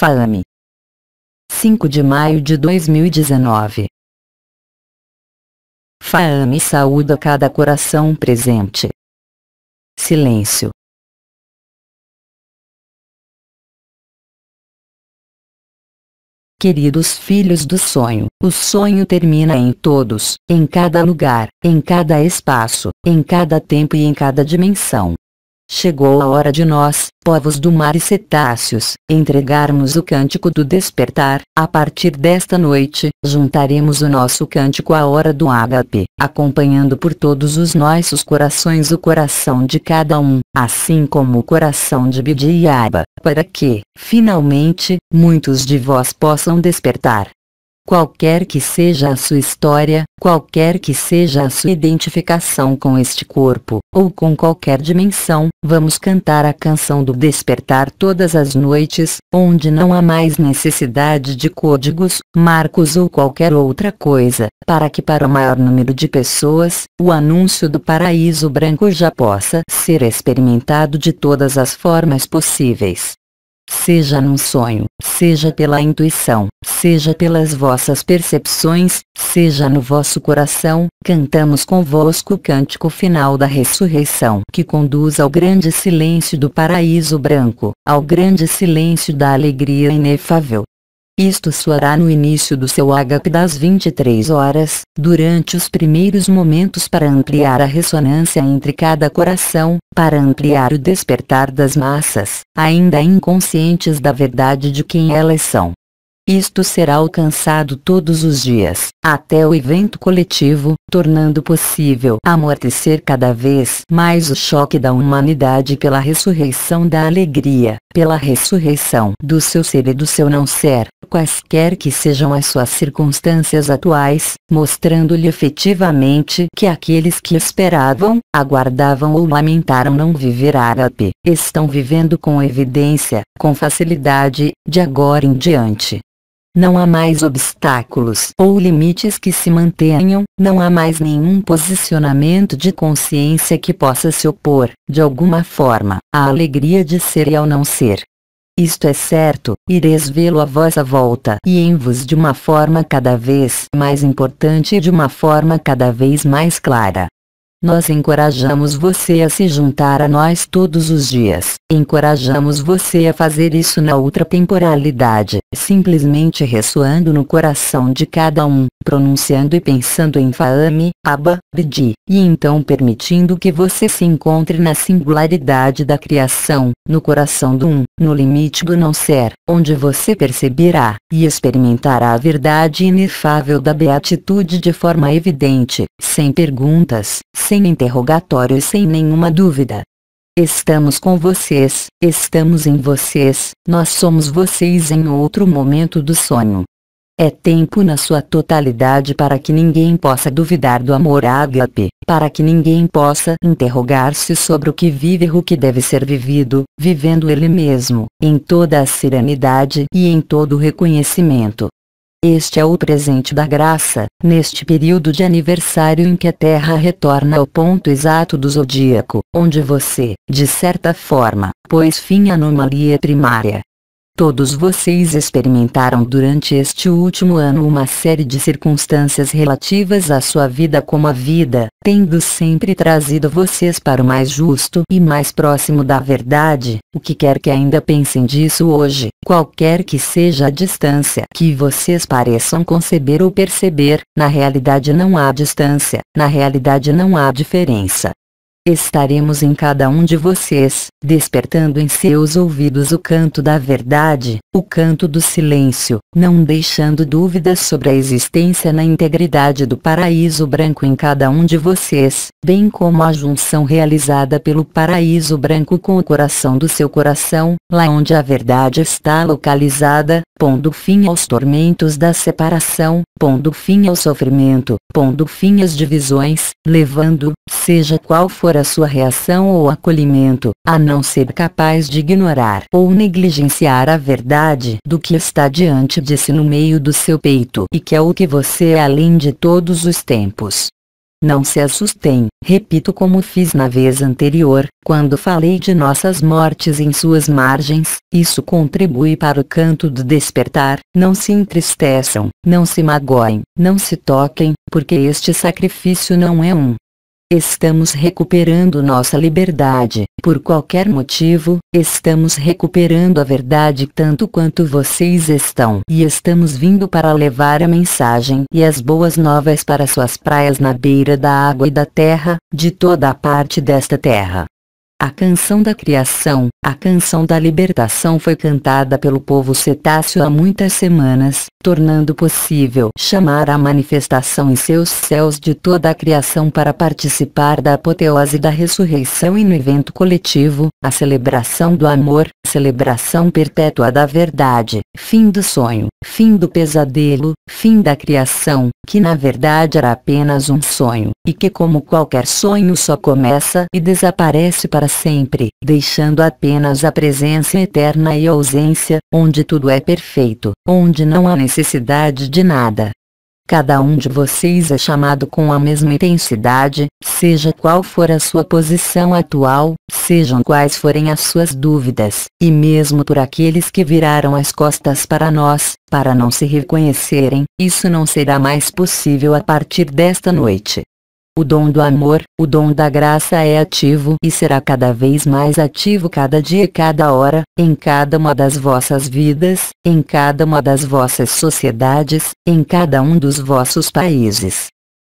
FAAME. 5 de maio de 2019. FAAME saúda cada coração presente. Silêncio. Queridos filhos do sonho, o sonho termina em todos, em cada lugar, em cada espaço, em cada tempo e em cada dimensão. Chegou a hora de nós, povos do mar e cetáceos, entregarmos o cântico do despertar. A partir desta noite, juntaremos o nosso cântico à hora do ágape, acompanhando por todos os nossos corações o coração de cada um, assim como o coração de Aba, para que, finalmente, muitos de vós possam despertar. Qualquer que seja a sua história, qualquer que seja a sua identificação com este corpo, ou com qualquer dimensão, vamos cantar a canção do despertar todas as noites, onde não há mais necessidade de códigos, marcos ou qualquer outra coisa, para que para o maior número de pessoas, o anúncio do paraíso branco já possa ser experimentado de todas as formas possíveis, seja num sonho, seja pela intuição, seja pelas vossas percepções, seja no vosso coração, cantamos convosco o cântico final da ressurreição que conduz ao grande silêncio do paraíso branco, ao grande silêncio da alegria inefável, isto soará no início do seu ágape das 23 horas, durante os primeiros momentos para ampliar a ressonância entre cada coração, para ampliar o despertar das massas, ainda inconscientes da verdade de quem elas são. Isto será alcançado todos os dias, até o evento coletivo, tornando possível amortecer cada vez mais o choque da humanidade pela ressurreição da alegria pela ressurreição do seu ser e do seu não ser, quaisquer que sejam as suas circunstâncias atuais, mostrando-lhe efetivamente que aqueles que esperavam, aguardavam ou lamentaram não viver árabe, estão vivendo com evidência, com facilidade, de agora em diante não há mais obstáculos ou limites que se mantenham, não há mais nenhum posicionamento de consciência que possa se opor, de alguma forma, à alegria de ser e ao não ser. Isto é certo, ireis vê-lo à vossa volta e em vos de uma forma cada vez mais importante e de uma forma cada vez mais clara. Nós encorajamos você a se juntar a nós todos os dias. Encorajamos você a fazer isso na outra temporalidade, simplesmente ressoando no coração de cada um, pronunciando e pensando em Faame, Abba, bidi, e então permitindo que você se encontre na singularidade da criação, no coração do um, no limite do não ser, onde você perceberá e experimentará a verdade inefável da beatitude de forma evidente, sem perguntas, sem interrogatório e sem nenhuma dúvida. Estamos com vocês, estamos em vocês, nós somos vocês em outro momento do sonho. É tempo na sua totalidade para que ninguém possa duvidar do amor ágape, para que ninguém possa interrogar-se sobre o que vive e o que deve ser vivido, vivendo ele mesmo, em toda a serenidade e em todo o reconhecimento. Este é o presente da graça, neste período de aniversário em que a Terra retorna ao ponto exato do zodíaco, onde você, de certa forma, pôs fim à anomalia primária, Todos vocês experimentaram durante este último ano uma série de circunstâncias relativas à sua vida como a vida, tendo sempre trazido vocês para o mais justo e mais próximo da verdade, o que quer que ainda pensem disso hoje, qualquer que seja a distância que vocês pareçam conceber ou perceber, na realidade não há distância, na realidade não há diferença, Estaremos em cada um de vocês, despertando em seus ouvidos o canto da verdade, o canto do silêncio, não deixando dúvidas sobre a existência na integridade do paraíso branco em cada um de vocês, bem como a junção realizada pelo paraíso branco com o coração do seu coração, lá onde a verdade está localizada, pondo fim aos tormentos da separação, pondo fim ao sofrimento, pondo fim às divisões, levando, seja qual for a sua reação ou acolhimento, a não ser capaz de ignorar ou negligenciar a verdade do que está diante de si no meio do seu peito e que é o que você é além de todos os tempos. Não se assustem, repito como fiz na vez anterior, quando falei de nossas mortes em suas margens, isso contribui para o canto do despertar, não se entristeçam, não se magoem, não se toquem, porque este sacrifício não é um Estamos recuperando nossa liberdade. Por qualquer motivo, estamos recuperando a verdade tanto quanto vocês estão. E estamos vindo para levar a mensagem e as boas novas para suas praias na beira da água e da terra, de toda a parte desta terra. A canção da criação, a canção da libertação foi cantada pelo povo cetáceo há muitas semanas, tornando possível chamar a manifestação em seus céus de toda a criação para participar da apoteose da ressurreição e no evento coletivo, a celebração do amor, celebração perpétua da verdade, fim do sonho, fim do pesadelo, fim da criação, que na verdade era apenas um sonho, e que como qualquer sonho só começa e desaparece para sempre, deixando apenas a presença eterna e ausência, onde tudo é perfeito, onde não há necessidade de nada, Cada um de vocês é chamado com a mesma intensidade, seja qual for a sua posição atual, sejam quais forem as suas dúvidas, e mesmo por aqueles que viraram as costas para nós, para não se reconhecerem, isso não será mais possível a partir desta noite. O dom do amor, o dom da graça é ativo e será cada vez mais ativo cada dia e cada hora, em cada uma das vossas vidas, em cada uma das vossas sociedades, em cada um dos vossos países.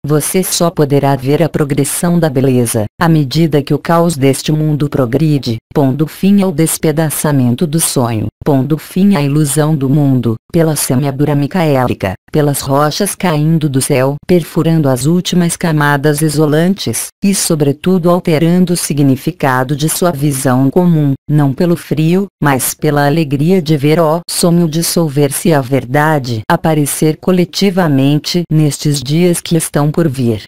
Você só poderá ver a progressão da beleza, à medida que o caos deste mundo progride, pondo fim ao despedaçamento do sonho, pondo fim à ilusão do mundo, pela semeadura micaélica, pelas rochas caindo do céu, perfurando as últimas camadas isolantes, e sobretudo alterando o significado de sua visão comum, não pelo frio, mas pela alegria de ver o sonho dissolver-se a verdade aparecer coletivamente nestes dias que estão por vir.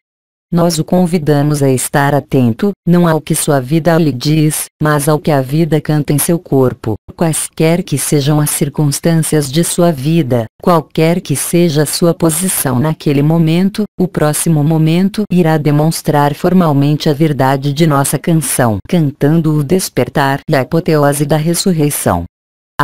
Nós o convidamos a estar atento, não ao que sua vida lhe diz, mas ao que a vida canta em seu corpo, quaisquer que sejam as circunstâncias de sua vida, qualquer que seja a sua posição naquele momento, o próximo momento irá demonstrar formalmente a verdade de nossa canção, cantando o despertar e a apoteose da ressurreição.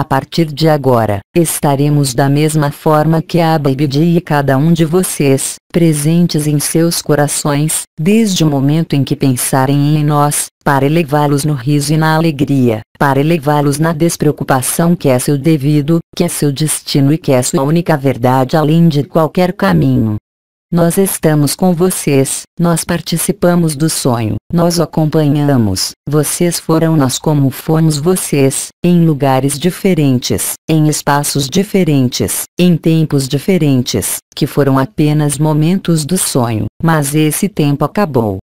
A partir de agora, estaremos da mesma forma que a Abibdi e cada um de vocês, presentes em seus corações, desde o momento em que pensarem em nós, para elevá-los no riso e na alegria, para elevá-los na despreocupação que é seu devido, que é seu destino e que é sua única verdade além de qualquer caminho. Nós estamos com vocês, nós participamos do sonho, nós acompanhamos, vocês foram nós como fomos vocês, em lugares diferentes, em espaços diferentes, em tempos diferentes, que foram apenas momentos do sonho, mas esse tempo acabou,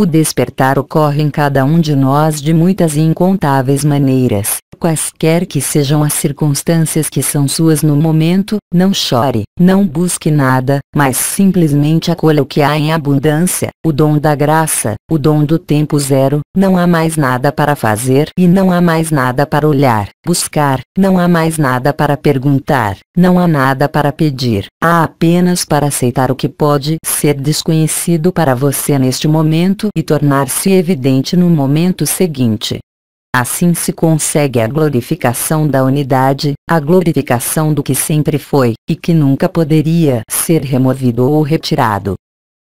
o despertar ocorre em cada um de nós de muitas e incontáveis maneiras, quaisquer que sejam as circunstâncias que são suas no momento, não chore, não busque nada, mas simplesmente acolha o que há em abundância, o dom da graça, o dom do tempo zero, não há mais nada para fazer e não há mais nada para olhar, buscar, não há mais nada para perguntar, não há nada para pedir, há apenas para aceitar o que pode ser desconhecido para você neste momento e tornar-se evidente no momento seguinte. Assim se consegue a glorificação da unidade, a glorificação do que sempre foi, e que nunca poderia ser removido ou retirado.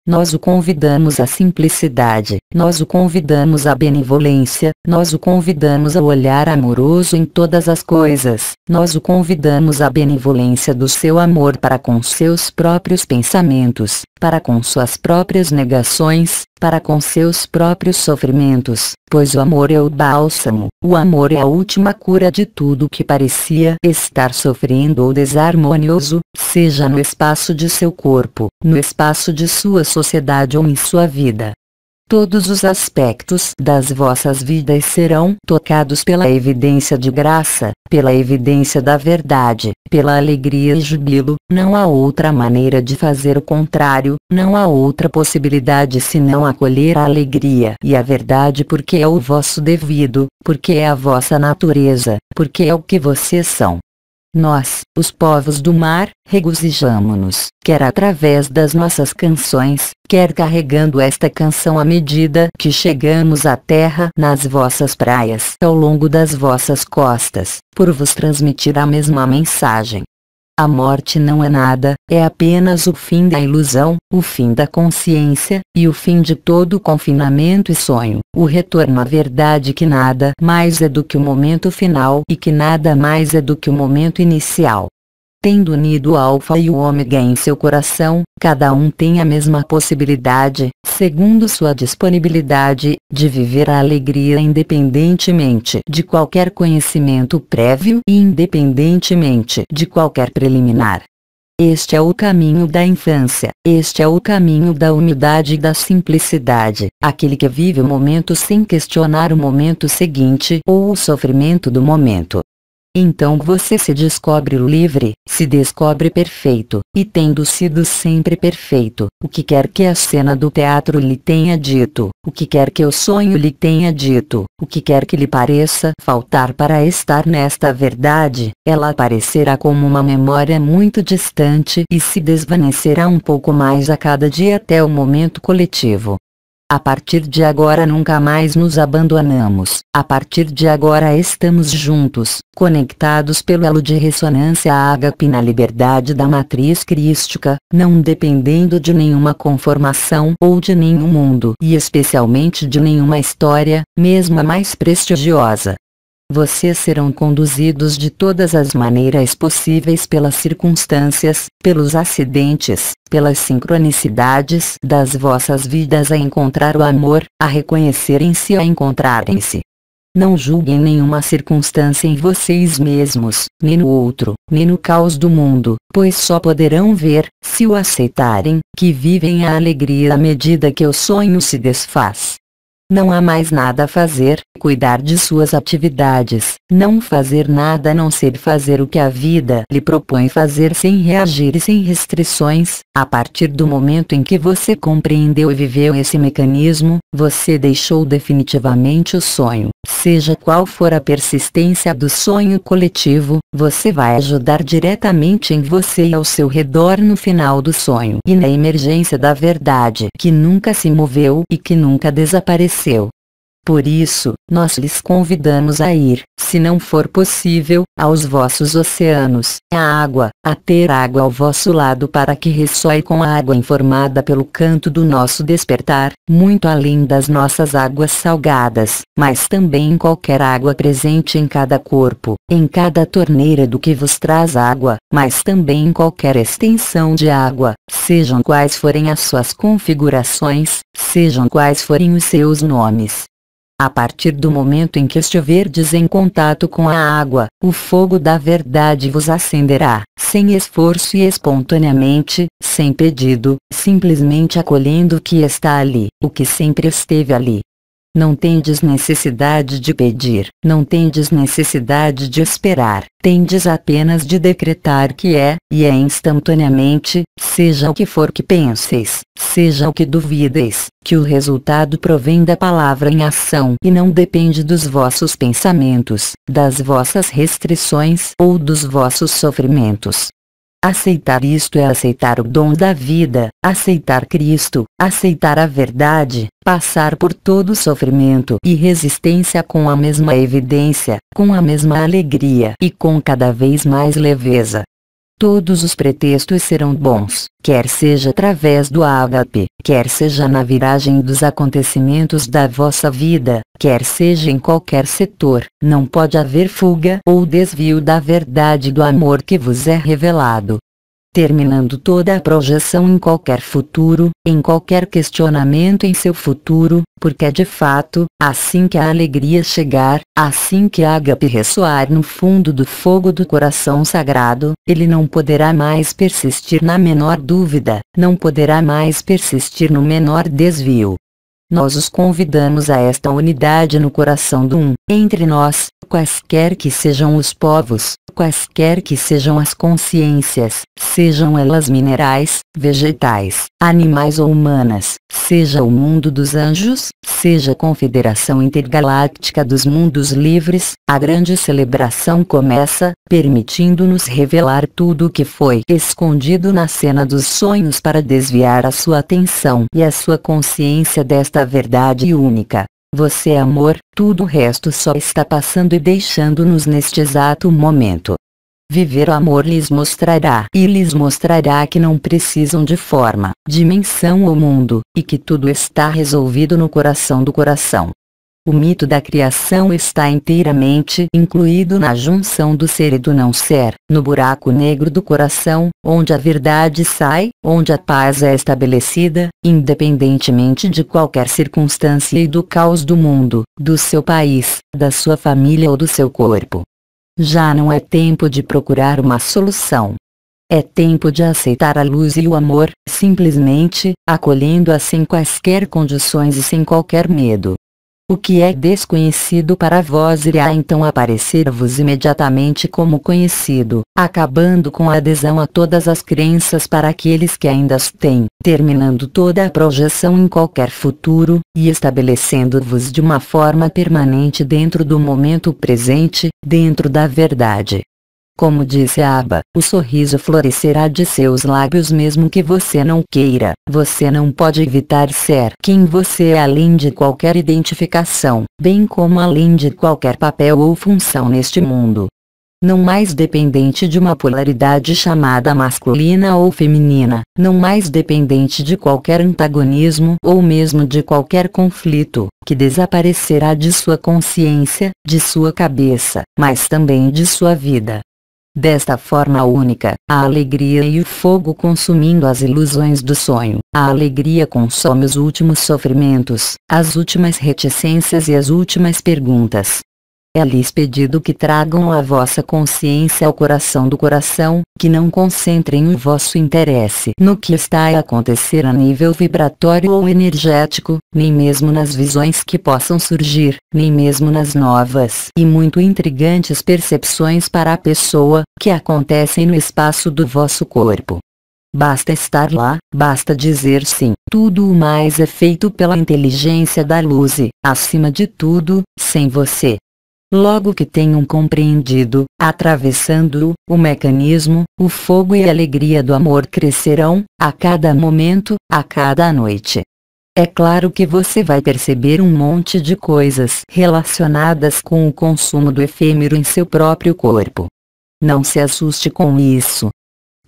Nós o convidamos à simplicidade, nós o convidamos à benevolência, nós o convidamos ao olhar amoroso em todas as coisas, nós o convidamos à benevolência do seu amor para com seus próprios pensamentos, para com suas próprias negações, para com seus próprios sofrimentos, pois o amor é o bálsamo, o amor é a última cura de tudo que parecia estar sofrendo ou desarmonioso, seja no espaço de seu corpo, no espaço de sua sociedade ou em sua vida. Todos os aspectos das vossas vidas serão tocados pela evidência de graça, pela evidência da verdade, pela alegria e jubilo. Não há outra maneira de fazer o contrário, não há outra possibilidade senão acolher a alegria e a verdade porque é o vosso devido, porque é a vossa natureza, porque é o que vocês são. Nós, os povos do mar, regozijamo-nos, quer através das nossas canções, quer carregando esta canção à medida que chegamos à terra nas vossas praias, ao longo das vossas costas, por vos transmitir a mesma mensagem, a morte não é nada, é apenas o fim da ilusão, o fim da consciência, e o fim de todo confinamento e sonho. O retorno à verdade que nada mais é do que o momento final e que nada mais é do que o momento inicial. Tendo unido o alfa e o ômega em seu coração, cada um tem a mesma possibilidade, segundo sua disponibilidade, de viver a alegria independentemente de qualquer conhecimento prévio e independentemente de qualquer preliminar. Este é o caminho da infância, este é o caminho da humildade e da simplicidade, aquele que vive o momento sem questionar o momento seguinte ou o sofrimento do momento, então você se descobre livre, se descobre perfeito, e tendo sido sempre perfeito, o que quer que a cena do teatro lhe tenha dito, o que quer que o sonho lhe tenha dito, o que quer que lhe pareça faltar para estar nesta verdade, ela aparecerá como uma memória muito distante e se desvanecerá um pouco mais a cada dia até o momento coletivo, a partir de agora nunca mais nos abandonamos. A partir de agora estamos juntos, conectados pelo elo de ressonância ágape na liberdade da matriz crística, não dependendo de nenhuma conformação ou de nenhum mundo e especialmente de nenhuma história, mesmo a mais prestigiosa vocês serão conduzidos de todas as maneiras possíveis pelas circunstâncias, pelos acidentes, pelas sincronicidades das vossas vidas a encontrar o amor, a reconhecerem-se a encontrarem-se. Não julguem nenhuma circunstância em vocês mesmos, nem no outro, nem no caos do mundo, pois só poderão ver, se o aceitarem, que vivem a alegria à medida que o sonho se desfaz. Não há mais nada a fazer, cuidar de suas atividades, não fazer nada a não ser fazer o que a vida lhe propõe fazer sem reagir e sem restrições. A partir do momento em que você compreendeu e viveu esse mecanismo, você deixou definitivamente o sonho. Seja qual for a persistência do sonho coletivo, você vai ajudar diretamente em você e ao seu redor no final do sonho e na emergência da verdade que nunca se moveu e que nunca desapareceu You. Por isso, nós lhes convidamos a ir, se não for possível, aos vossos oceanos, a água, a ter água ao vosso lado para que ressoe com a água informada pelo canto do nosso despertar, muito além das nossas águas salgadas, mas também qualquer água presente em cada corpo, em cada torneira do que vos traz água, mas também qualquer extensão de água, sejam quais forem as suas configurações, sejam quais forem os seus nomes a partir do momento em que estiverdes em contato com a água, o fogo da verdade vos acenderá, sem esforço e espontaneamente, sem pedido, simplesmente acolhendo o que está ali, o que sempre esteve ali, não tendes necessidade de pedir, não tendes necessidade de esperar, tendes apenas de decretar que é, e é instantaneamente, seja o que for que penseis, seja o que duvideis, que o resultado provém da palavra em ação e não depende dos vossos pensamentos, das vossas restrições ou dos vossos sofrimentos, Aceitar isto é aceitar o dom da vida, aceitar Cristo, aceitar a verdade, passar por todo sofrimento e resistência com a mesma evidência, com a mesma alegria e com cada vez mais leveza, Todos os pretextos serão bons, quer seja através do ágape, quer seja na viragem dos acontecimentos da vossa vida, quer seja em qualquer setor, não pode haver fuga ou desvio da verdade do amor que vos é revelado, terminando toda a projeção em qualquer futuro, em qualquer questionamento em seu futuro, porque é de fato, assim que a alegria chegar, assim que a agape ressoar no fundo do fogo do coração sagrado, ele não poderá mais persistir na menor dúvida, não poderá mais persistir no menor desvio. Nós os convidamos a esta unidade no coração do Um, entre nós, quaisquer que sejam os povos, quaisquer que sejam as consciências, sejam elas minerais, vegetais, animais ou humanas, seja o mundo dos anjos, seja a Confederação Intergaláctica dos Mundos Livres, a grande celebração começa, permitindo-nos revelar tudo o que foi escondido na cena dos sonhos para desviar a sua atenção e a sua consciência desta verdade única, você é amor, tudo o resto só está passando e deixando-nos neste exato momento. Viver o amor lhes mostrará e lhes mostrará que não precisam de forma, dimensão ou mundo, e que tudo está resolvido no coração do coração. O mito da criação está inteiramente incluído na junção do ser e do não ser, no buraco negro do coração, onde a verdade sai, onde a paz é estabelecida, independentemente de qualquer circunstância e do caos do mundo, do seu país, da sua família ou do seu corpo. Já não é tempo de procurar uma solução. É tempo de aceitar a luz e o amor, simplesmente, acolhendo-a sem quaisquer condições e sem qualquer medo. O que é desconhecido para vós irá então aparecer-vos imediatamente como conhecido, acabando com a adesão a todas as crenças para aqueles que ainda as têm, terminando toda a projeção em qualquer futuro, e estabelecendo-vos de uma forma permanente dentro do momento presente, dentro da verdade. Como disse Aba, o sorriso florescerá de seus lábios mesmo que você não queira. Você não pode evitar ser quem você é além de qualquer identificação, bem como além de qualquer papel ou função neste mundo. Não mais dependente de uma polaridade chamada masculina ou feminina, não mais dependente de qualquer antagonismo ou mesmo de qualquer conflito, que desaparecerá de sua consciência, de sua cabeça, mas também de sua vida. Desta forma única, a alegria e o fogo consumindo as ilusões do sonho. A alegria consome os últimos sofrimentos, as últimas reticências e as últimas perguntas. É-lhes pedido que tragam a vossa consciência ao coração do coração, que não concentrem o vosso interesse no que está a acontecer a nível vibratório ou energético, nem mesmo nas visões que possam surgir, nem mesmo nas novas e muito intrigantes percepções para a pessoa, que acontecem no espaço do vosso corpo. Basta estar lá, basta dizer sim. Tudo o mais é feito pela inteligência da luz e, acima de tudo, sem você, Logo que tenham compreendido, atravessando-o, o mecanismo, o fogo e a alegria do amor crescerão, a cada momento, a cada noite. É claro que você vai perceber um monte de coisas relacionadas com o consumo do efêmero em seu próprio corpo. Não se assuste com isso,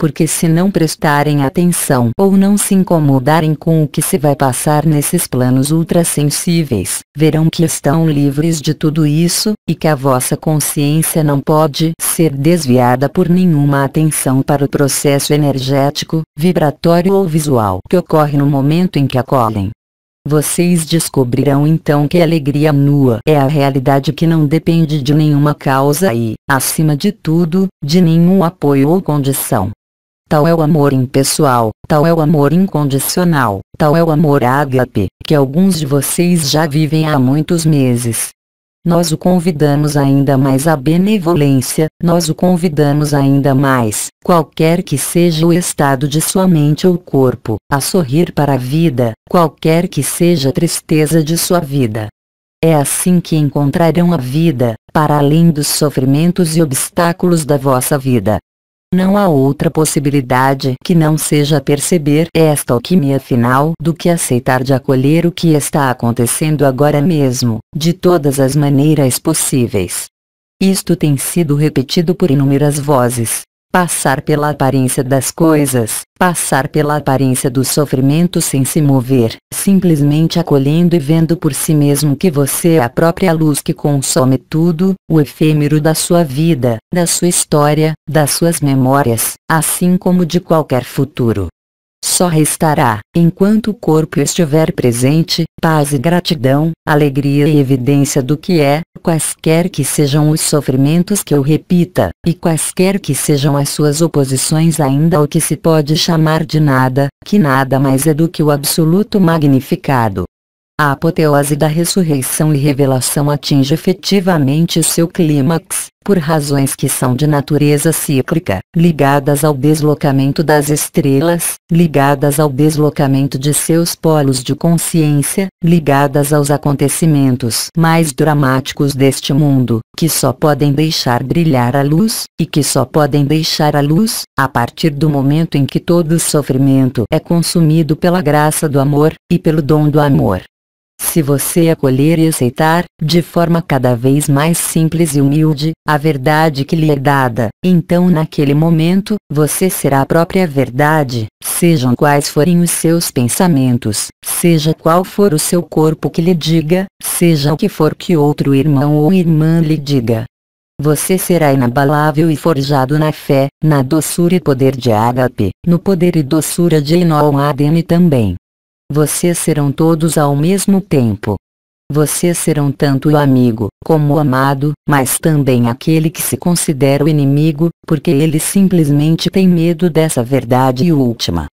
porque se não prestarem atenção ou não se incomodarem com o que se vai passar nesses planos ultrassensíveis, verão que estão livres de tudo isso, e que a vossa consciência não pode ser desviada por nenhuma atenção para o processo energético, vibratório ou visual que ocorre no momento em que acolhem. Vocês descobrirão então que a alegria nua é a realidade que não depende de nenhuma causa e, acima de tudo, de nenhum apoio ou condição. Tal é o amor impessoal, tal é o amor incondicional, tal é o amor ágape, que alguns de vocês já vivem há muitos meses. Nós o convidamos ainda mais à benevolência, nós o convidamos ainda mais, qualquer que seja o estado de sua mente ou corpo, a sorrir para a vida, qualquer que seja a tristeza de sua vida. É assim que encontrarão a vida, para além dos sofrimentos e obstáculos da vossa vida, não há outra possibilidade que não seja perceber esta alquimia final do que aceitar de acolher o que está acontecendo agora mesmo, de todas as maneiras possíveis. Isto tem sido repetido por inúmeras vozes, passar pela aparência das coisas, passar pela aparência do sofrimento sem se mover, simplesmente acolhendo e vendo por si mesmo que você é a própria luz que consome tudo, o efêmero da sua vida, da sua história, das suas memórias, assim como de qualquer futuro. Só restará, enquanto o corpo estiver presente, paz e gratidão, alegria e evidência do que é, quaisquer que sejam os sofrimentos que eu repita, e quaisquer que sejam as suas oposições ainda ao que se pode chamar de nada, que nada mais é do que o absoluto magnificado. A apoteose da ressurreição e revelação atinge efetivamente seu clímax, por razões que são de natureza cíclica, ligadas ao deslocamento das estrelas, ligadas ao deslocamento de seus polos de consciência, ligadas aos acontecimentos mais dramáticos deste mundo, que só podem deixar brilhar a luz, e que só podem deixar a luz, a partir do momento em que todo sofrimento é consumido pela graça do amor, e pelo dom do amor. Se você acolher e aceitar, de forma cada vez mais simples e humilde, a verdade que lhe é dada, então naquele momento, você será a própria verdade, sejam quais forem os seus pensamentos, seja qual for o seu corpo que lhe diga, seja o que for que outro irmão ou irmã lhe diga. Você será inabalável e forjado na fé, na doçura e poder de ágape, no poder e doçura de Inoadem também. Vocês serão todos ao mesmo tempo. Vocês serão tanto o amigo, como o amado, mas também aquele que se considera o inimigo, porque ele simplesmente tem medo dessa verdade última.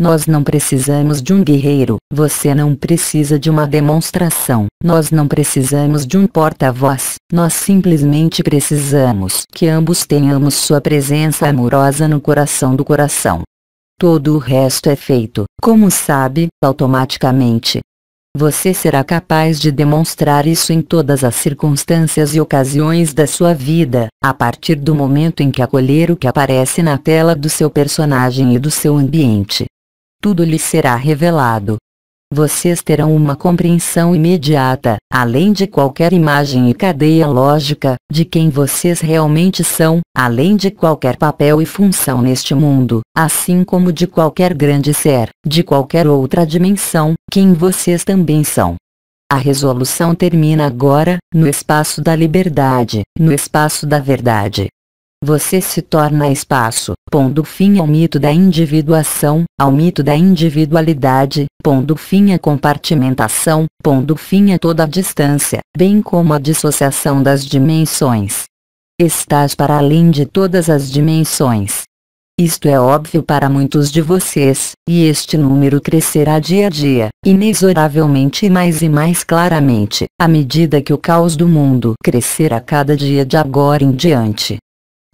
Nós não precisamos de um guerreiro, você não precisa de uma demonstração, nós não precisamos de um porta-voz, nós simplesmente precisamos que ambos tenhamos sua presença amorosa no coração do coração. Todo o resto é feito, como sabe, automaticamente. Você será capaz de demonstrar isso em todas as circunstâncias e ocasiões da sua vida, a partir do momento em que acolher o que aparece na tela do seu personagem e do seu ambiente. Tudo lhe será revelado, vocês terão uma compreensão imediata, além de qualquer imagem e cadeia lógica, de quem vocês realmente são, além de qualquer papel e função neste mundo, assim como de qualquer grande ser, de qualquer outra dimensão, quem vocês também são. A resolução termina agora, no espaço da liberdade, no espaço da verdade você se torna espaço, pondo fim ao é mito da individuação, ao mito da individualidade, pondo fim à é compartimentação, pondo fim a é toda a distância, bem como a dissociação das dimensões. Estás para além de todas as dimensões. Isto é óbvio para muitos de vocês, e este número crescerá dia a dia, inexoravelmente e mais e mais claramente, à medida que o caos do mundo crescer a cada dia de agora em diante.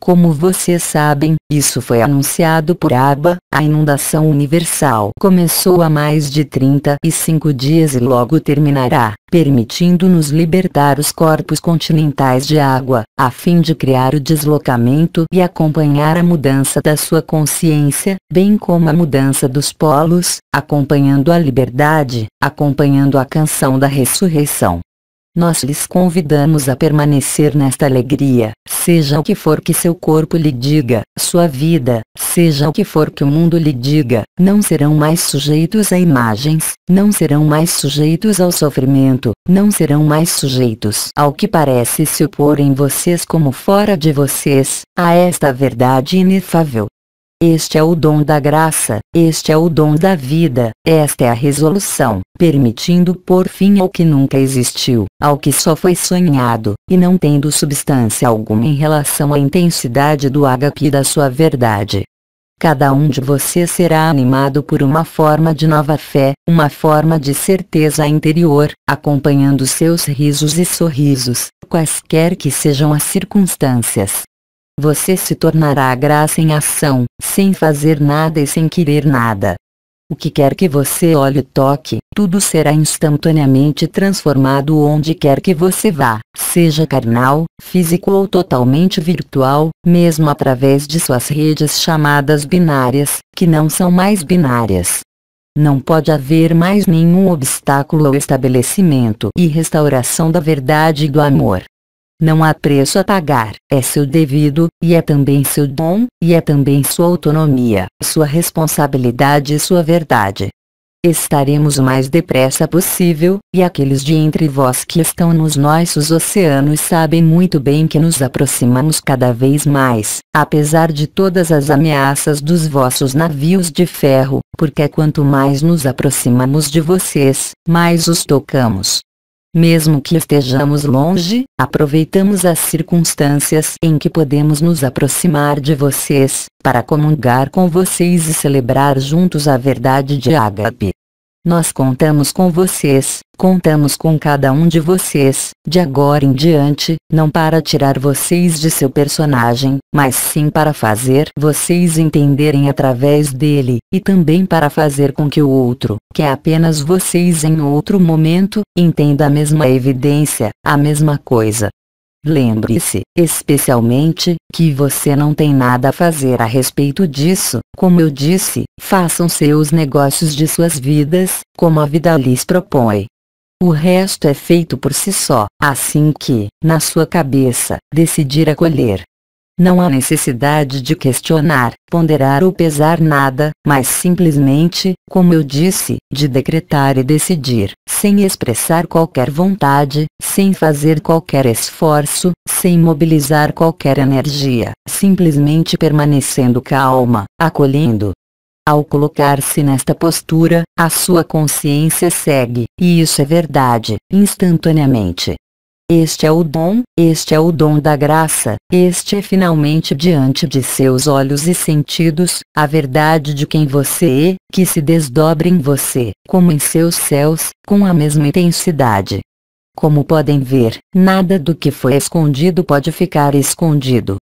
Como vocês sabem, isso foi anunciado por ABBA, a inundação universal começou há mais de 35 dias e logo terminará, permitindo-nos libertar os corpos continentais de água, a fim de criar o deslocamento e acompanhar a mudança da sua consciência, bem como a mudança dos polos, acompanhando a liberdade, acompanhando a canção da ressurreição. Nós lhes convidamos a permanecer nesta alegria, seja o que for que seu corpo lhe diga, sua vida, seja o que for que o mundo lhe diga, não serão mais sujeitos a imagens, não serão mais sujeitos ao sofrimento, não serão mais sujeitos ao que parece se opor em vocês como fora de vocês, a esta verdade inefável, este é o dom da graça, este é o dom da vida, esta é a resolução, permitindo por fim ao que nunca existiu, ao que só foi sonhado, e não tendo substância alguma em relação à intensidade do e da sua verdade. Cada um de vocês será animado por uma forma de nova fé, uma forma de certeza interior, acompanhando seus risos e sorrisos, quaisquer que sejam as circunstâncias você se tornará a graça em ação, sem fazer nada e sem querer nada. O que quer que você olhe e toque, tudo será instantaneamente transformado onde quer que você vá, seja carnal, físico ou totalmente virtual, mesmo através de suas redes chamadas binárias, que não são mais binárias. Não pode haver mais nenhum obstáculo ao estabelecimento e restauração da verdade e do amor. Não há preço a pagar, é seu devido, e é também seu dom, e é também sua autonomia, sua responsabilidade e sua verdade. Estaremos o mais depressa possível, e aqueles de entre vós que estão nos nossos oceanos sabem muito bem que nos aproximamos cada vez mais, apesar de todas as ameaças dos vossos navios de ferro, porque quanto mais nos aproximamos de vocês, mais os tocamos. Mesmo que estejamos longe, aproveitamos as circunstâncias em que podemos nos aproximar de vocês, para comungar com vocês e celebrar juntos a verdade de Ágape. Nós contamos com vocês, contamos com cada um de vocês, de agora em diante, não para tirar vocês de seu personagem, mas sim para fazer vocês entenderem através dele, e também para fazer com que o outro, que é apenas vocês em outro momento, entenda a mesma evidência, a mesma coisa, Lembre-se, especialmente, que você não tem nada a fazer a respeito disso, como eu disse, façam seus negócios de suas vidas, como a vida lhes propõe. O resto é feito por si só, assim que, na sua cabeça, decidir acolher, não há necessidade de questionar, ponderar ou pesar nada, mas simplesmente, como eu disse, de decretar e decidir, sem expressar qualquer vontade, sem fazer qualquer esforço, sem mobilizar qualquer energia, simplesmente permanecendo calma, acolhendo, ao colocar-se nesta postura, a sua consciência segue, e isso é verdade, instantaneamente, este é o dom, este é o dom da graça, este é finalmente diante de seus olhos e sentidos, a verdade de quem você é, que se desdobra em você, como em seus céus, com a mesma intensidade. Como podem ver, nada do que foi escondido pode ficar escondido.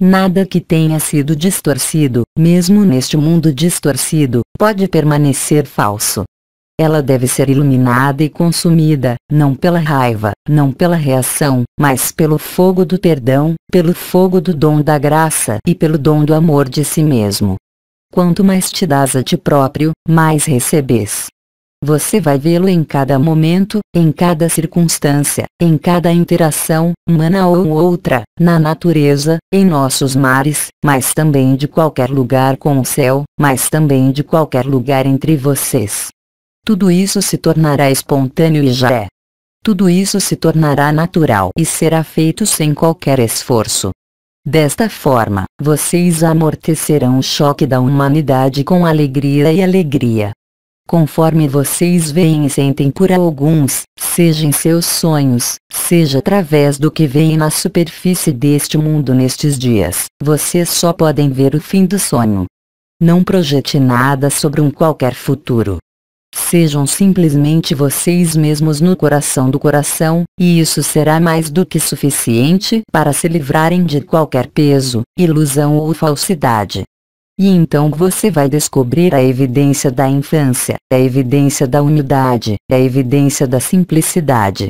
Nada que tenha sido distorcido, mesmo neste mundo distorcido, pode permanecer falso. Ela deve ser iluminada e consumida, não pela raiva, não pela reação, mas pelo fogo do perdão, pelo fogo do dom da graça e pelo dom do amor de si mesmo. Quanto mais te dás a ti próprio, mais recebes. Você vai vê-lo em cada momento, em cada circunstância, em cada interação, humana ou outra, na natureza, em nossos mares, mas também de qualquer lugar com o céu, mas também de qualquer lugar entre vocês. Tudo isso se tornará espontâneo e já é. Tudo isso se tornará natural e será feito sem qualquer esforço. Desta forma, vocês amortecerão o choque da humanidade com alegria e alegria. Conforme vocês veem e sentem por alguns, seja em seus sonhos, seja através do que veem na superfície deste mundo nestes dias, vocês só podem ver o fim do sonho. Não projete nada sobre um qualquer futuro sejam simplesmente vocês mesmos no coração do coração, e isso será mais do que suficiente para se livrarem de qualquer peso, ilusão ou falsidade. E então você vai descobrir a evidência da infância, a evidência da unidade, a evidência da simplicidade.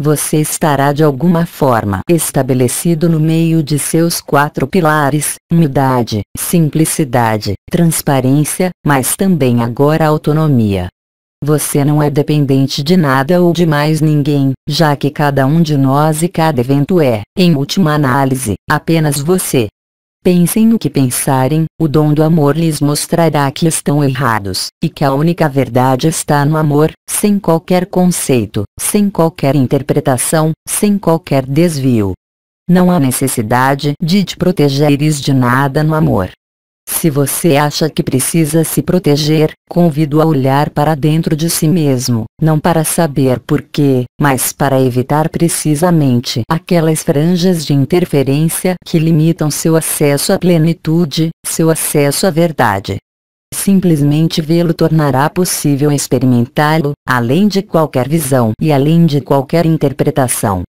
Você estará de alguma forma estabelecido no meio de seus quatro pilares, humildade, simplicidade, transparência, mas também agora autonomia. Você não é dependente de nada ou de mais ninguém, já que cada um de nós e cada evento é, em última análise, apenas você. Pensem o que pensarem, o dom do amor lhes mostrará que estão errados, e que a única verdade está no amor, sem qualquer conceito, sem qualquer interpretação, sem qualquer desvio. Não há necessidade de te protegeres de nada no amor, se você acha que precisa se proteger, convido a olhar para dentro de si mesmo, não para saber porquê, mas para evitar precisamente aquelas franjas de interferência que limitam seu acesso à plenitude, seu acesso à verdade. Simplesmente vê-lo tornará possível experimentá-lo, além de qualquer visão e além de qualquer interpretação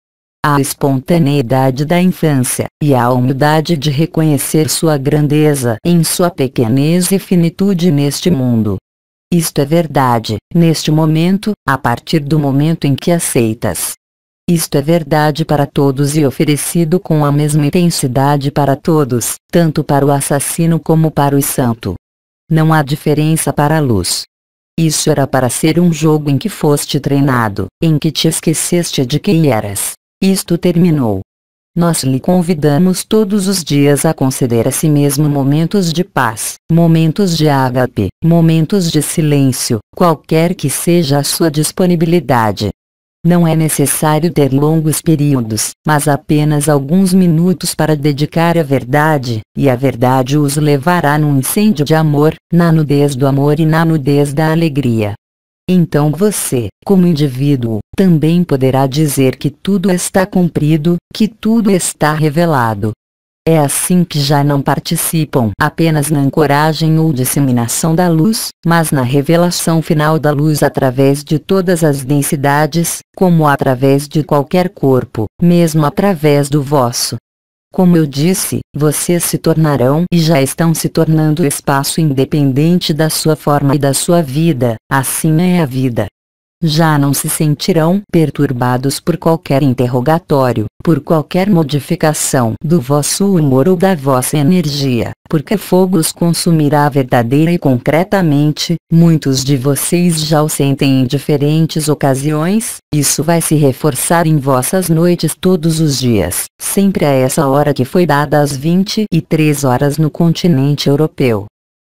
à espontaneidade da infância e à humildade de reconhecer sua grandeza em sua pequenez e finitude neste mundo. Isto é verdade, neste momento, a partir do momento em que aceitas. Isto é verdade para todos e oferecido com a mesma intensidade para todos, tanto para o assassino como para o santo. Não há diferença para a luz. Isso era para ser um jogo em que foste treinado, em que te esqueceste de quem eras, isto terminou. Nós lhe convidamos todos os dias a conceder a si mesmo momentos de paz, momentos de ágape, momentos de silêncio, qualquer que seja a sua disponibilidade. Não é necessário ter longos períodos, mas apenas alguns minutos para dedicar à verdade, e a verdade os levará num incêndio de amor, na nudez do amor e na nudez da alegria. Então você, como indivíduo, também poderá dizer que tudo está cumprido, que tudo está revelado. É assim que já não participam apenas na ancoragem ou disseminação da luz, mas na revelação final da luz através de todas as densidades, como através de qualquer corpo, mesmo através do vosso. Como eu disse, vocês se tornarão e já estão se tornando espaço independente da sua forma e da sua vida, assim é a vida já não se sentirão perturbados por qualquer interrogatório, por qualquer modificação do vosso humor ou da vossa energia, porque fogo os consumirá verdadeira e concretamente, muitos de vocês já o sentem em diferentes ocasiões, isso vai se reforçar em vossas noites todos os dias, sempre a essa hora que foi dada às 23 horas no continente europeu.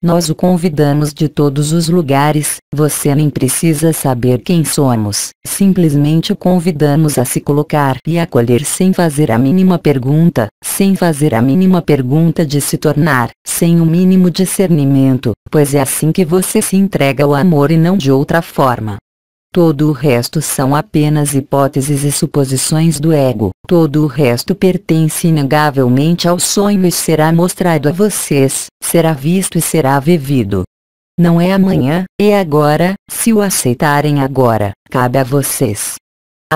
Nós o convidamos de todos os lugares, você nem precisa saber quem somos, simplesmente o convidamos a se colocar e acolher sem fazer a mínima pergunta, sem fazer a mínima pergunta de se tornar, sem o mínimo discernimento, pois é assim que você se entrega ao amor e não de outra forma. Todo o resto são apenas hipóteses e suposições do ego. Todo o resto pertence inegavelmente ao sonho e será mostrado a vocês, será visto e será vivido. Não é amanhã, é agora, se o aceitarem agora, cabe a vocês.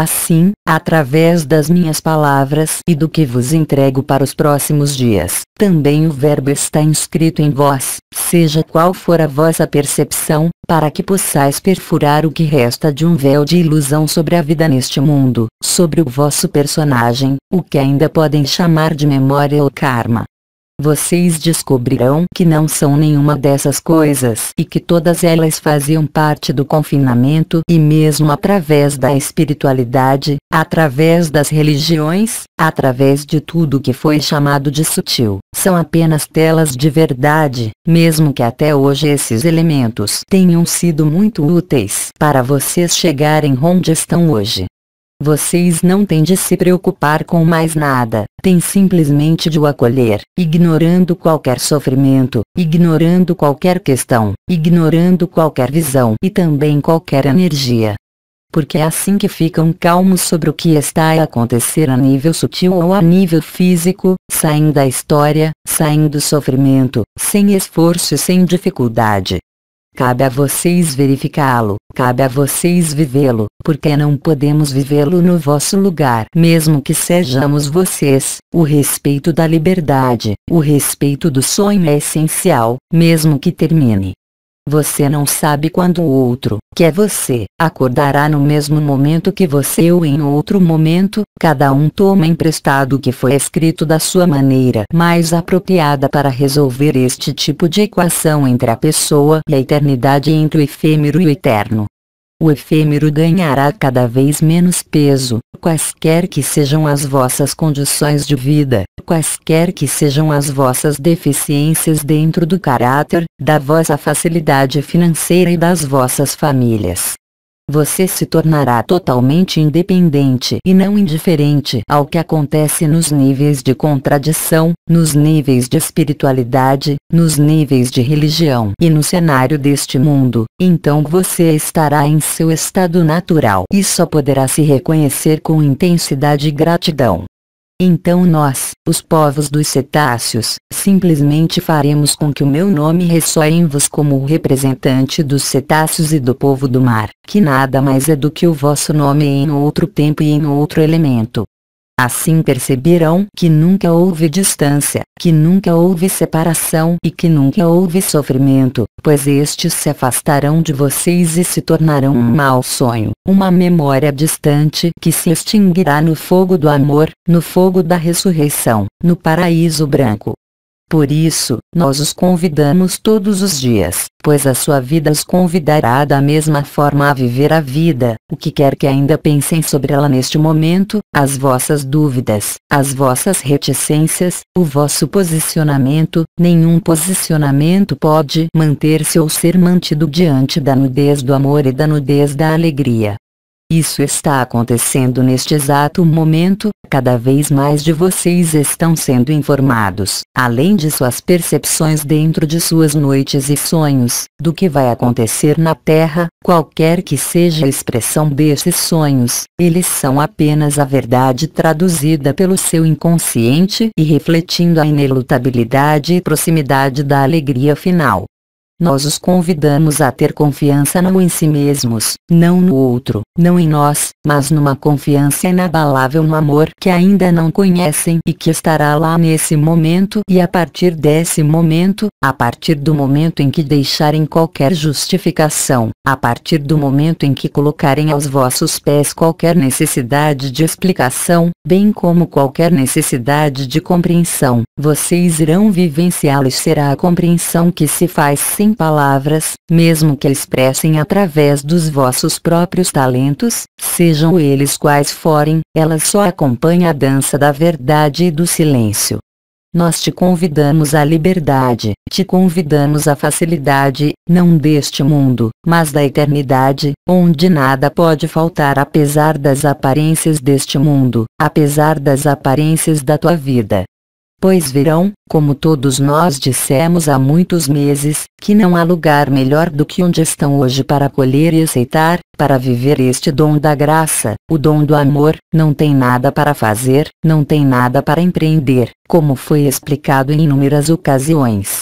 Assim, através das minhas palavras e do que vos entrego para os próximos dias, também o Verbo está inscrito em vós, seja qual for a vossa percepção, para que possais perfurar o que resta de um véu de ilusão sobre a vida neste mundo, sobre o vosso personagem, o que ainda podem chamar de memória ou karma vocês descobrirão que não são nenhuma dessas coisas e que todas elas faziam parte do confinamento e mesmo através da espiritualidade, através das religiões, através de tudo que foi chamado de sutil, são apenas telas de verdade, mesmo que até hoje esses elementos tenham sido muito úteis para vocês chegarem onde estão hoje. Vocês não têm de se preocupar com mais nada, têm simplesmente de o acolher, ignorando qualquer sofrimento, ignorando qualquer questão, ignorando qualquer visão e também qualquer energia. Porque é assim que ficam calmos sobre o que está a acontecer a nível sutil ou a nível físico, saem da história, saem do sofrimento, sem esforço e sem dificuldade. Cabe a vocês verificá-lo, cabe a vocês vivê-lo, porque não podemos vivê-lo no vosso lugar. Mesmo que sejamos vocês, o respeito da liberdade, o respeito do sonho é essencial, mesmo que termine você não sabe quando o outro, que é você, acordará no mesmo momento que você ou em outro momento, cada um toma emprestado o que foi escrito da sua maneira mais apropriada para resolver este tipo de equação entre a pessoa e a eternidade entre o efêmero e o eterno o efêmero ganhará cada vez menos peso, quaisquer que sejam as vossas condições de vida, quaisquer que sejam as vossas deficiências dentro do caráter, da vossa facilidade financeira e das vossas famílias você se tornará totalmente independente e não indiferente ao que acontece nos níveis de contradição, nos níveis de espiritualidade, nos níveis de religião e no cenário deste mundo, então você estará em seu estado natural e só poderá se reconhecer com intensidade e gratidão. Então nós, os povos dos cetáceos, simplesmente faremos com que o meu nome ressoe em vos como o representante dos cetáceos e do povo do mar, que nada mais é do que o vosso nome em outro tempo e em outro elemento, Assim perceberão que nunca houve distância, que nunca houve separação e que nunca houve sofrimento, pois estes se afastarão de vocês e se tornarão um mau sonho, uma memória distante que se extinguirá no fogo do amor, no fogo da ressurreição, no paraíso branco. Por isso, nós os convidamos todos os dias, pois a sua vida os convidará da mesma forma a viver a vida, o que quer que ainda pensem sobre ela neste momento, as vossas dúvidas, as vossas reticências, o vosso posicionamento, nenhum posicionamento pode manter-se ou ser mantido diante da nudez do amor e da nudez da alegria, isso está acontecendo neste exato momento, cada vez mais de vocês estão sendo informados, além de suas percepções dentro de suas noites e sonhos, do que vai acontecer na Terra, qualquer que seja a expressão desses sonhos, eles são apenas a verdade traduzida pelo seu inconsciente e refletindo a inelutabilidade e proximidade da alegria final. Nós os convidamos a ter confiança não em si mesmos, não no outro, não em nós, mas numa confiança inabalável no amor que ainda não conhecem e que estará lá nesse momento e a partir desse momento, a partir do momento em que deixarem qualquer justificação, a partir do momento em que colocarem aos vossos pés qualquer necessidade de explicação, bem como qualquer necessidade de compreensão, vocês irão vivenciá-la e será a compreensão que se faz sem em palavras, mesmo que expressem através dos vossos próprios talentos, sejam eles quais forem, ela só acompanha a dança da verdade e do silêncio. Nós te convidamos à liberdade, te convidamos à facilidade, não deste mundo, mas da eternidade, onde nada pode faltar apesar das aparências deste mundo, apesar das aparências da tua vida. Pois verão, como todos nós dissemos há muitos meses, que não há lugar melhor do que onde estão hoje para acolher e aceitar, para viver este dom da graça, o dom do amor, não tem nada para fazer, não tem nada para empreender, como foi explicado em inúmeras ocasiões.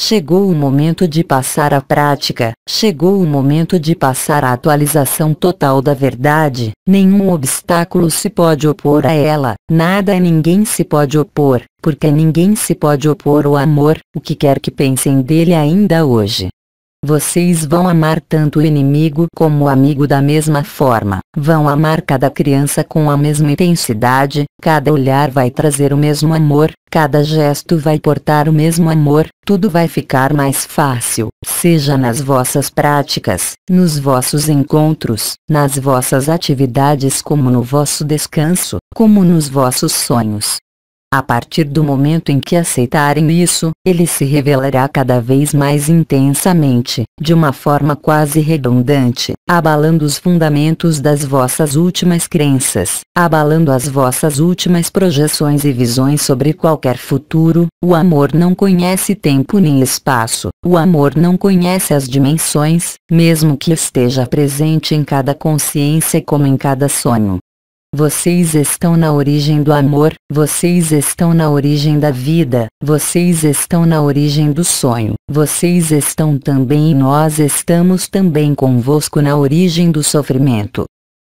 Chegou o momento de passar à prática, chegou o momento de passar à atualização total da verdade, nenhum obstáculo se pode opor a ela, nada e ninguém se pode opor, porque ninguém se pode opor o amor, o que quer que pensem dele ainda hoje. Vocês vão amar tanto o inimigo como o amigo da mesma forma. Vão amar cada criança com a mesma intensidade, cada olhar vai trazer o mesmo amor, cada gesto vai portar o mesmo amor, tudo vai ficar mais fácil, seja nas vossas práticas, nos vossos encontros, nas vossas atividades como no vosso descanso, como nos vossos sonhos. A partir do momento em que aceitarem isso, ele se revelará cada vez mais intensamente, de uma forma quase redundante, abalando os fundamentos das vossas últimas crenças, abalando as vossas últimas projeções e visões sobre qualquer futuro. O amor não conhece tempo nem espaço, o amor não conhece as dimensões, mesmo que esteja presente em cada consciência como em cada sonho, vocês estão na origem do amor, vocês estão na origem da vida, vocês estão na origem do sonho, vocês estão também e nós estamos também convosco na origem do sofrimento,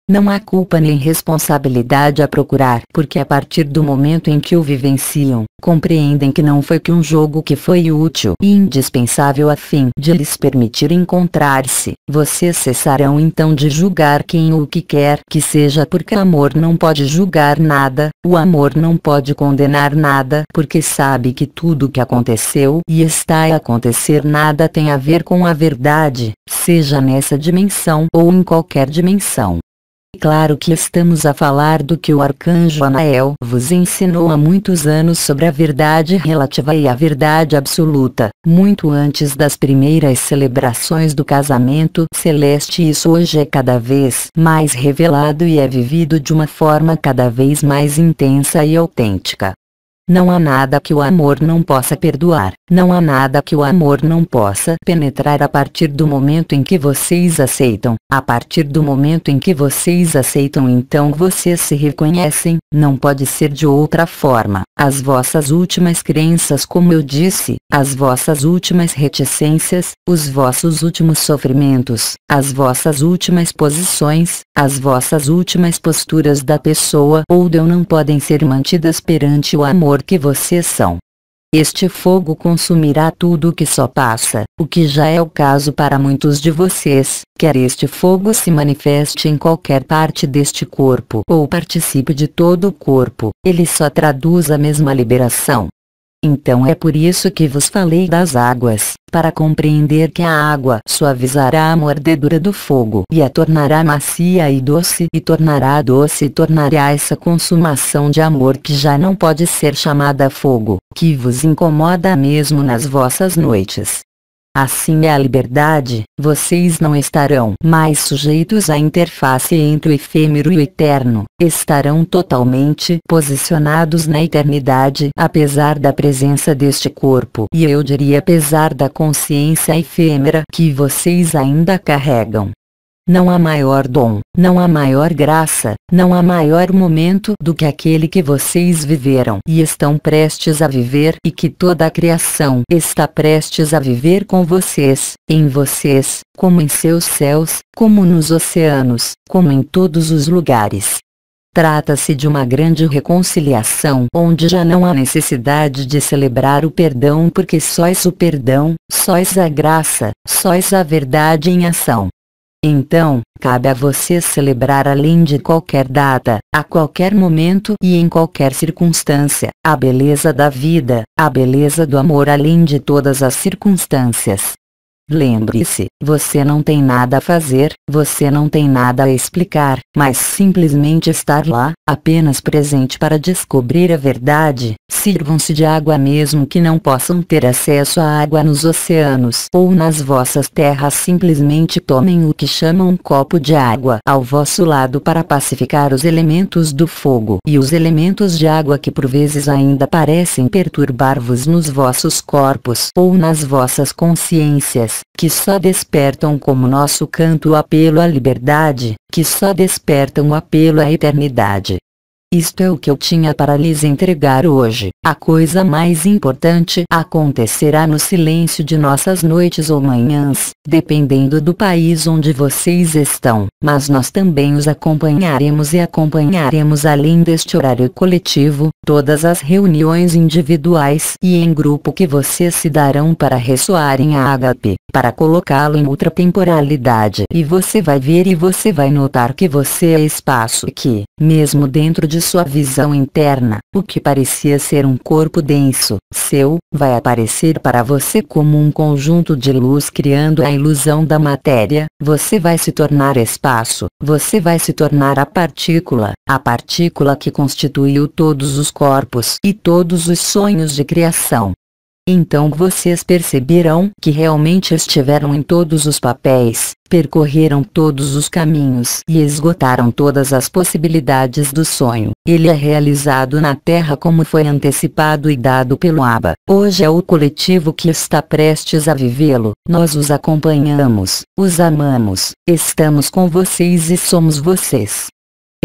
não há culpa nem responsabilidade a procurar, porque a partir do momento em que o vivenciam, compreendem que não foi que um jogo que foi útil e indispensável a fim de lhes permitir encontrar-se. Vocês cessarão então de julgar quem ou o que quer que seja, porque amor não pode julgar nada, o amor não pode condenar nada, porque sabe que tudo o que aconteceu e está a acontecer nada tem a ver com a verdade, seja nessa dimensão ou em qualquer dimensão. Claro que estamos a falar do que o arcanjo Anael vos ensinou há muitos anos sobre a verdade relativa e a verdade absoluta, muito antes das primeiras celebrações do casamento celeste. Isso hoje é cada vez mais revelado e é vivido de uma forma cada vez mais intensa e autêntica. Não há nada que o amor não possa perdoar, não há nada que o amor não possa penetrar a partir do momento em que vocês aceitam. A partir do momento em que vocês aceitam, então vocês se reconhecem, não pode ser de outra forma. As vossas últimas crenças, como eu disse, as vossas últimas reticências, os vossos últimos sofrimentos, as vossas últimas posições, as vossas últimas posturas da pessoa ou deu eu não podem ser mantidas perante o amor que vocês são. Este fogo consumirá tudo o que só passa, o que já é o caso para muitos de vocês, quer este fogo se manifeste em qualquer parte deste corpo ou participe de todo o corpo, ele só traduz a mesma liberação. Então é por isso que vos falei das águas, para compreender que a água suavizará a mordedura do fogo e a tornará macia e doce e tornará doce e tornará essa consumação de amor que já não pode ser chamada fogo, que vos incomoda mesmo nas vossas noites, Assim é a liberdade, vocês não estarão mais sujeitos à interface entre o efêmero e o eterno, estarão totalmente posicionados na eternidade apesar da presença deste corpo e eu diria apesar da consciência efêmera que vocês ainda carregam. Não há maior dom, não há maior graça, não há maior momento do que aquele que vocês viveram e estão prestes a viver e que toda a criação está prestes a viver com vocês, em vocês, como em seus céus, como nos oceanos, como em todos os lugares. Trata-se de uma grande reconciliação onde já não há necessidade de celebrar o perdão porque sóis o perdão, sóis a graça, sóis a verdade em ação. Então, cabe a você celebrar além de qualquer data, a qualquer momento e em qualquer circunstância, a beleza da vida, a beleza do amor além de todas as circunstâncias, Lembre-se, você não tem nada a fazer, você não tem nada a explicar, mas simplesmente estar lá, apenas presente para descobrir a verdade. Sirvam-se de água mesmo que não possam ter acesso à água nos oceanos ou nas vossas terras, simplesmente tomem o que chamam um copo de água ao vosso lado para pacificar os elementos do fogo e os elementos de água que por vezes ainda parecem perturbar-vos nos vossos corpos ou nas vossas consciências que só despertam como nosso canto o apelo à liberdade, que só despertam o apelo à eternidade. Isto é o que eu tinha para lhes entregar hoje. A coisa mais importante acontecerá no silêncio de nossas noites ou manhãs, dependendo do país onde vocês estão. Mas nós também os acompanharemos e acompanharemos além deste horário coletivo, todas as reuniões individuais e em grupo que vocês se darão para ressoarem a Agape, para colocá-lo em outra temporalidade. E você vai ver e você vai notar que você é espaço que, mesmo dentro de de sua visão interna, o que parecia ser um corpo denso, seu, vai aparecer para você como um conjunto de luz criando a ilusão da matéria, você vai se tornar espaço, você vai se tornar a partícula, a partícula que constituiu todos os corpos e todos os sonhos de criação, então vocês perceberão que realmente estiveram em todos os papéis, percorreram todos os caminhos e esgotaram todas as possibilidades do sonho. Ele é realizado na Terra como foi antecipado e dado pelo ABA. Hoje é o coletivo que está prestes a vivê-lo. Nós os acompanhamos, os amamos, estamos com vocês e somos vocês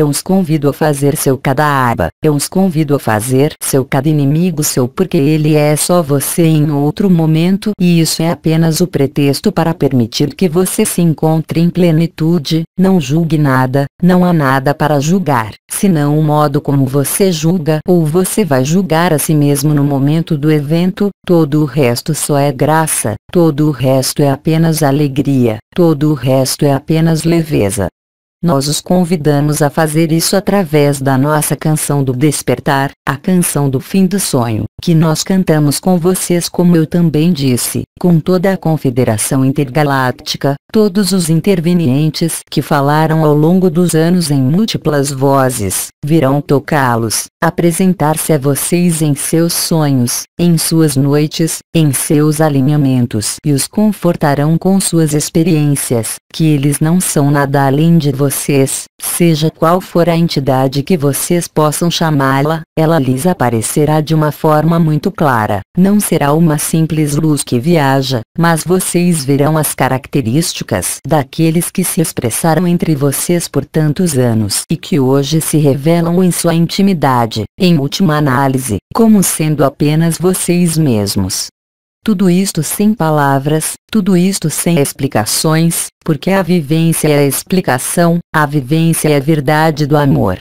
eu os convido a fazer seu cada aba, eu os convido a fazer seu cada inimigo seu porque ele é só você em outro momento e isso é apenas o pretexto para permitir que você se encontre em plenitude, não julgue nada, não há nada para julgar, senão o modo como você julga ou você vai julgar a si mesmo no momento do evento, todo o resto só é graça, todo o resto é apenas alegria, todo o resto é apenas leveza, nós os convidamos a fazer isso através da nossa canção do despertar, a canção do fim do sonho que nós cantamos com vocês como eu também disse, com toda a Confederação Intergaláctica, todos os intervenientes que falaram ao longo dos anos em múltiplas vozes, virão tocá-los, apresentar-se a vocês em seus sonhos, em suas noites, em seus alinhamentos e os confortarão com suas experiências, que eles não são nada além de vocês, seja qual for a entidade que vocês possam chamá-la, ela lhes aparecerá de uma forma alma muito clara, não será uma simples luz que viaja, mas vocês verão as características daqueles que se expressaram entre vocês por tantos anos e que hoje se revelam em sua intimidade, em última análise, como sendo apenas vocês mesmos. Tudo isto sem palavras, tudo isto sem explicações, porque a vivência é a explicação, a vivência é a verdade do amor.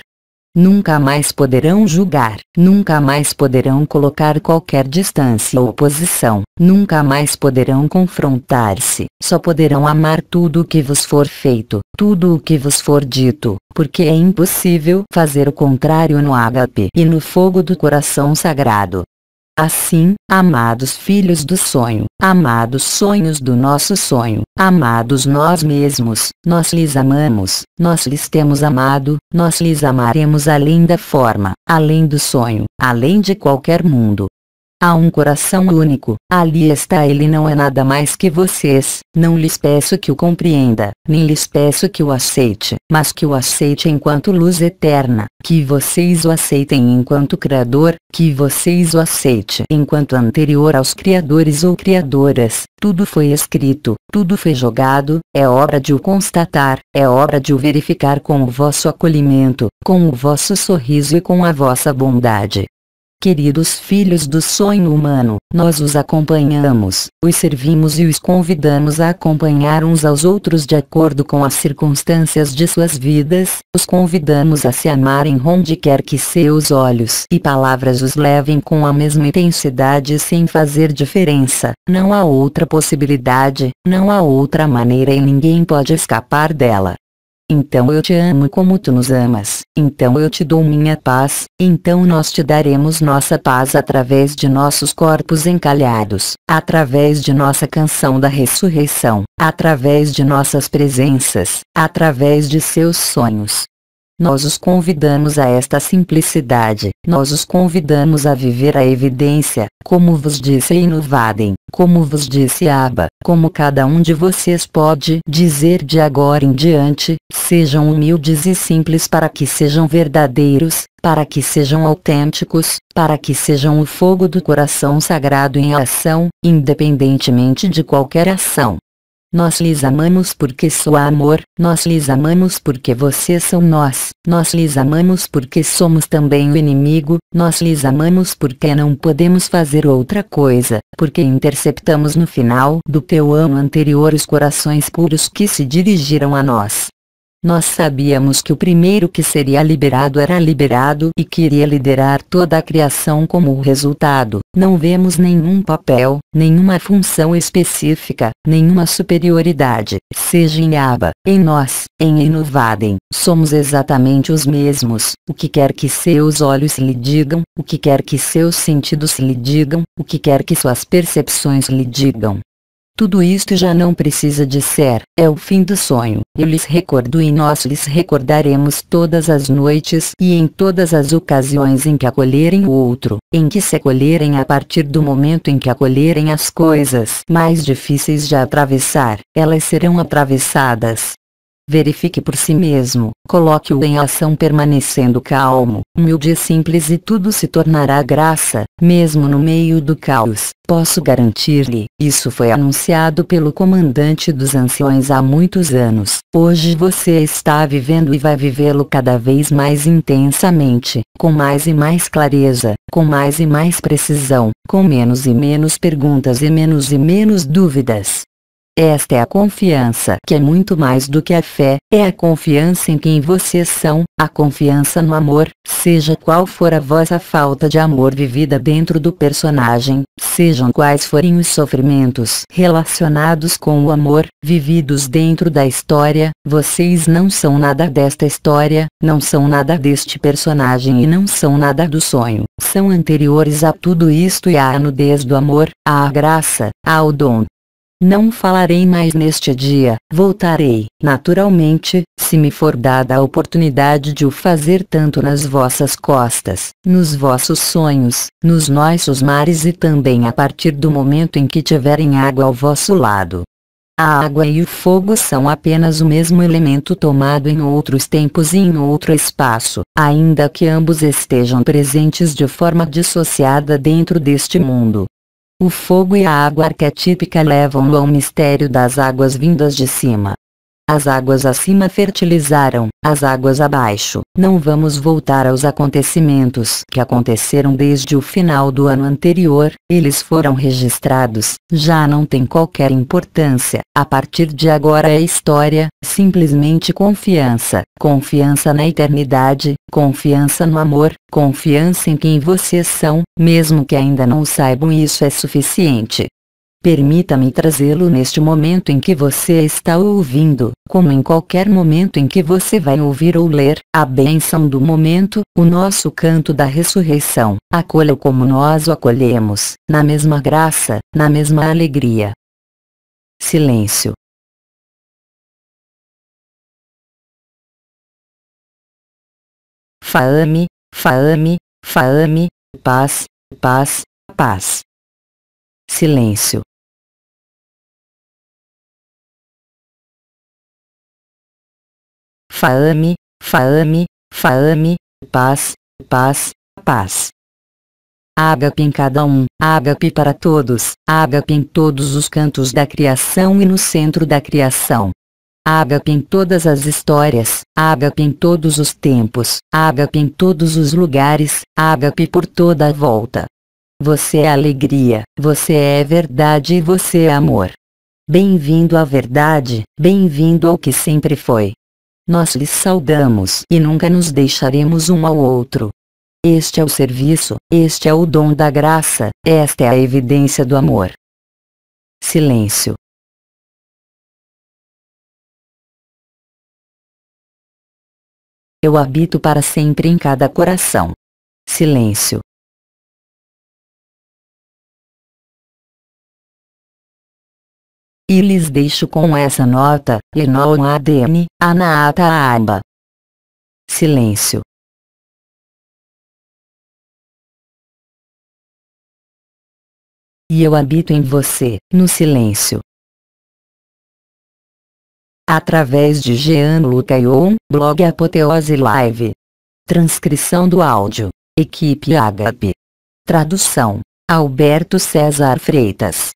Nunca mais poderão julgar, nunca mais poderão colocar qualquer distância ou posição, nunca mais poderão confrontar-se, só poderão amar tudo o que vos for feito, tudo o que vos for dito, porque é impossível fazer o contrário no ágape e no fogo do coração sagrado. Assim, amados filhos do sonho, amados sonhos do nosso sonho, amados nós mesmos, nós lhes amamos, nós lhes temos amado, nós lhes amaremos além da forma, além do sonho, além de qualquer mundo, Há um coração único, ali está ele não é nada mais que vocês, não lhes peço que o compreenda, nem lhes peço que o aceite, mas que o aceite enquanto luz eterna, que vocês o aceitem enquanto Criador, que vocês o aceite enquanto anterior aos criadores ou criadoras, tudo foi escrito, tudo foi jogado, é hora de o constatar, é hora de o verificar com o vosso acolhimento, com o vosso sorriso e com a vossa bondade, Queridos filhos do sonho humano, nós os acompanhamos, os servimos e os convidamos a acompanhar uns aos outros de acordo com as circunstâncias de suas vidas, os convidamos a se amarem onde quer que seus olhos e palavras os levem com a mesma intensidade sem fazer diferença, não há outra possibilidade, não há outra maneira e ninguém pode escapar dela. Então eu te amo como tu nos amas, então eu te dou minha paz, então nós te daremos nossa paz através de nossos corpos encalhados, através de nossa canção da ressurreição, através de nossas presenças, através de seus sonhos, nós os convidamos a esta simplicidade, nós os convidamos a viver a evidência, como vos disse Inuvadem, como vos disse Aba, como cada um de vocês pode dizer de agora em diante, sejam humildes e simples para que sejam verdadeiros, para que sejam autênticos, para que sejam o fogo do coração sagrado em ação, independentemente de qualquer ação, nós lhes amamos porque sou amor, nós lhes amamos porque vocês são nós, nós lhes amamos porque somos também o inimigo, nós lhes amamos porque não podemos fazer outra coisa, porque interceptamos no final do teu ano anterior os corações puros que se dirigiram a nós, nós sabíamos que o primeiro que seria liberado era liberado e que iria liderar toda a criação como resultado. Não vemos nenhum papel, nenhuma função específica, nenhuma superioridade, seja em Aba, em nós, em Enovadem. Somos exatamente os mesmos, o que quer que seus olhos lhe digam, o que quer que seus sentidos lhe digam, o que quer que suas percepções lhe digam, tudo isto já não precisa de ser, é o fim do sonho. Eu lhes recordo e nós lhes recordaremos todas as noites e em todas as ocasiões em que acolherem o outro, em que se acolherem a partir do momento em que acolherem as coisas mais difíceis de atravessar, elas serão atravessadas verifique por si mesmo, coloque-o em ação permanecendo calmo, humilde e simples e tudo se tornará graça, mesmo no meio do caos, posso garantir-lhe, isso foi anunciado pelo comandante dos anciões há muitos anos, hoje você está vivendo e vai vivê-lo cada vez mais intensamente, com mais e mais clareza, com mais e mais precisão, com menos e menos perguntas e menos e menos dúvidas, esta é a confiança que é muito mais do que a fé, é a confiança em quem vocês são, a confiança no amor, seja qual for a vossa falta de amor vivida dentro do personagem, sejam quais forem os sofrimentos relacionados com o amor, vividos dentro da história, vocês não são nada desta história, não são nada deste personagem e não são nada do sonho, são anteriores a tudo isto e à nudez do amor, à graça, ao dom, não falarei mais neste dia, voltarei, naturalmente, se me for dada a oportunidade de o fazer tanto nas vossas costas, nos vossos sonhos, nos nossos mares e também a partir do momento em que tiverem água ao vosso lado. A água e o fogo são apenas o mesmo elemento tomado em outros tempos e em outro espaço, ainda que ambos estejam presentes de forma dissociada dentro deste mundo. O fogo e a água arquetípica levam-no ao mistério das águas vindas de cima. As águas acima fertilizaram, as águas abaixo. Não vamos voltar aos acontecimentos que aconteceram desde o final do ano anterior, eles foram registrados, já não tem qualquer importância. A partir de agora é história, simplesmente confiança. Confiança na eternidade, confiança no amor, confiança em quem vocês são, mesmo que ainda não saibam isso é suficiente. Permita-me trazê-lo neste momento em que você está ouvindo, como em qualquer momento em que você vai ouvir ou ler, a bênção do momento, o nosso canto da ressurreição. Acolha-o como nós o acolhemos, na mesma graça, na mesma alegria. Silêncio. Faame, faame, faame, paz, paz, paz. Silêncio. faame, faame, faame, paz, paz, paz. Ágape em cada um, ágape para todos, ágape em todos os cantos da criação e no centro da criação. Ágape em todas as histórias, ágape em todos os tempos, ágape em todos os lugares, ágape por toda a volta. Você é alegria, você é verdade e você é amor. Bem-vindo à verdade, bem-vindo ao que sempre foi. Nós lhes saudamos e nunca nos deixaremos um ao outro. Este é o serviço, este é o dom da graça, esta é a evidência do amor. Silêncio. Eu habito para sempre em cada coração. Silêncio. E lhes deixo com essa nota, Lenon ADN, Anaata Aba. Silêncio. E eu habito em você, no silêncio. Através de Jean Lucaion, blog Apoteose Live. Transcrição do áudio. Equipe Agape. Tradução. Alberto César Freitas.